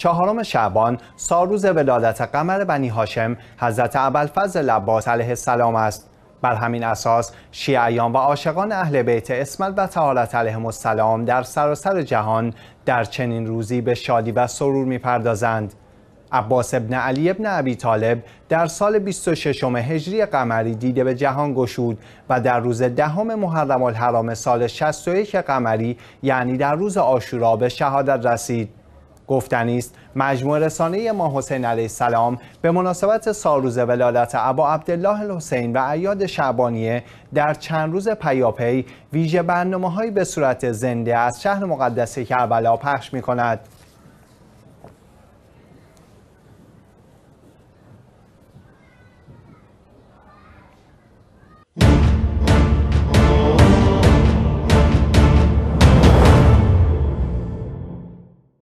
چهارم شعبان ساروز ولادت قمر بنی هاشم حضرت فضل عباس علیه السلام است بر همین اساس شیعیان و عاشقان اهل بیت اسمت و تعالت علیه السلام در سراسر جهان در چنین روزی به شادی و سرور میپردازند عباس ابن علی ابن ابی طالب در سال 26 هجری قمری دیده به جهان گشود و در روز دهم محرم الحرام سال 61 قمری یعنی در روز آشورا به شهادت رسید گفتنی است مجموع رسانه ما حسین علیه السلام به مناسبت سالروز ولادت ابا عبدالله الحسین و عیاد شعبانیه در چند روز پیاپی ویژه برنامههایی به صورت زنده از شهر مقدس کربلا پخش می کند.